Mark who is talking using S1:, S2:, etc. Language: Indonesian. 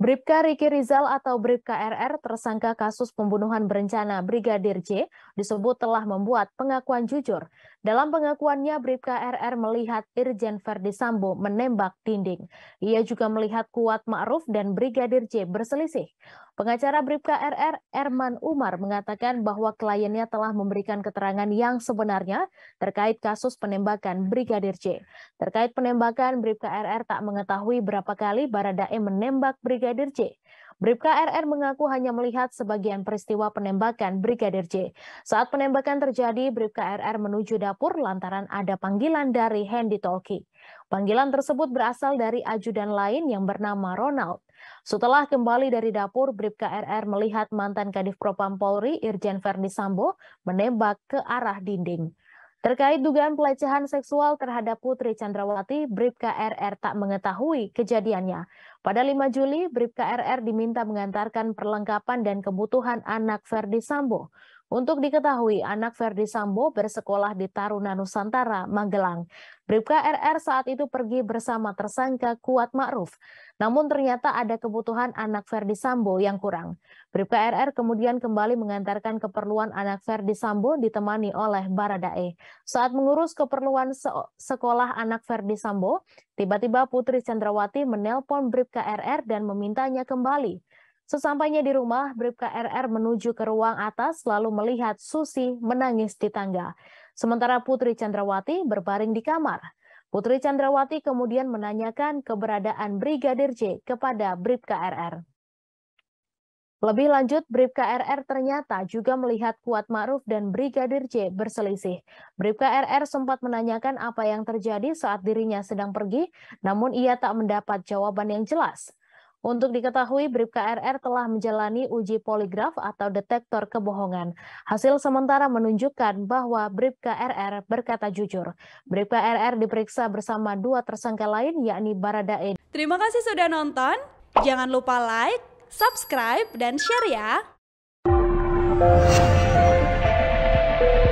S1: Bribka Riki Rizal atau Bribka RR, tersangka kasus pembunuhan berencana Brigadir J, disebut telah membuat pengakuan jujur. Dalam pengakuannya, Bribka RR melihat Irjen Verdi Sambo menembak dinding. Ia juga melihat Kuat Ma'ruf dan Brigadir J berselisih. Pengacara Bribka RR, Erman Umar, mengatakan bahwa kliennya telah memberikan keterangan yang sebenarnya terkait kasus penembakan Brigadir J. Terkait penembakan, Bribka RR tak mengetahui berapa kali Baradae menembak Brigadir J. Bribka RR mengaku hanya melihat sebagian peristiwa penembakan Brigadir J. Saat penembakan terjadi, Bribka RR menuju dapur lantaran ada panggilan dari Handy Talkie. Panggilan tersebut berasal dari ajudan lain yang bernama Ronald. Setelah kembali dari dapur, Bribka RR melihat mantan Kadif Propam Polri Irjen Verdi Sambo menembak ke arah dinding. Terkait dugaan pelecehan seksual terhadap Putri Chandrawati, Bribka RR tak mengetahui kejadiannya. Pada 5 Juli, Bribka RR diminta mengantarkan perlengkapan dan kebutuhan anak Ferdi Sambo. Untuk diketahui, anak Verdi Sambo bersekolah di Taruna Nusantara, Magelang. Bribka RR saat itu pergi bersama tersangka Kuat Ma'ruf. Namun ternyata ada kebutuhan anak Verdi Sambo yang kurang. Bribka RR kemudian kembali mengantarkan keperluan anak Verdi Sambo ditemani oleh Baradae. Saat mengurus keperluan se sekolah anak Verdi Sambo, tiba-tiba Putri Chandrawati menelpon Bribka RR dan memintanya kembali. Sesampainya di rumah, Bribka RR menuju ke ruang atas lalu melihat Susi menangis di tangga. Sementara Putri Chandrawati berbaring di kamar. Putri Chandrawati kemudian menanyakan keberadaan Brigadir J kepada Bribka RR. Lebih lanjut, Bribka RR ternyata juga melihat Kuat Ma'ruf dan Brigadir J berselisih. Bribka RR sempat menanyakan apa yang terjadi saat dirinya sedang pergi, namun ia tak mendapat jawaban yang jelas. Untuk diketahui, Bribka RR telah menjalani uji poligraf atau detektor kebohongan. Hasil sementara menunjukkan bahwa Bribka RR berkata jujur. Bribka RR diperiksa bersama dua tersangka lain yakni Baradae. Terima kasih sudah nonton. Jangan lupa like, subscribe, dan share ya.